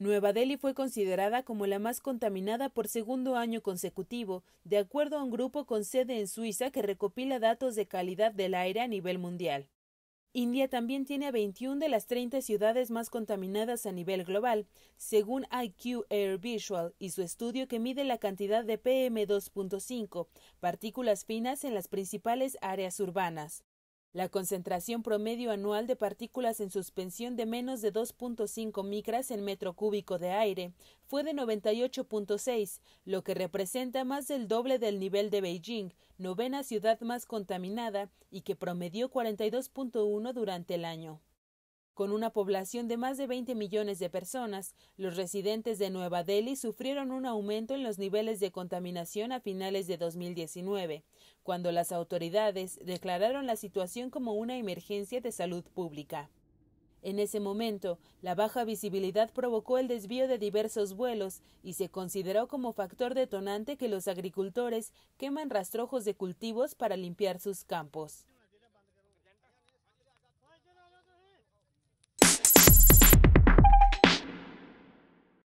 Nueva Delhi fue considerada como la más contaminada por segundo año consecutivo, de acuerdo a un grupo con sede en Suiza que recopila datos de calidad del aire a nivel mundial. India también tiene a 21 de las 30 ciudades más contaminadas a nivel global, según IQ Air Visual y su estudio que mide la cantidad de PM2.5, partículas finas en las principales áreas urbanas. La concentración promedio anual de partículas en suspensión de menos de 2.5 micras en metro cúbico de aire fue de 98.6, lo que representa más del doble del nivel de Beijing, novena ciudad más contaminada, y que promedió 42.1 durante el año. Con una población de más de 20 millones de personas, los residentes de Nueva Delhi sufrieron un aumento en los niveles de contaminación a finales de 2019, cuando las autoridades declararon la situación como una emergencia de salud pública. En ese momento, la baja visibilidad provocó el desvío de diversos vuelos y se consideró como factor detonante que los agricultores queman rastrojos de cultivos para limpiar sus campos.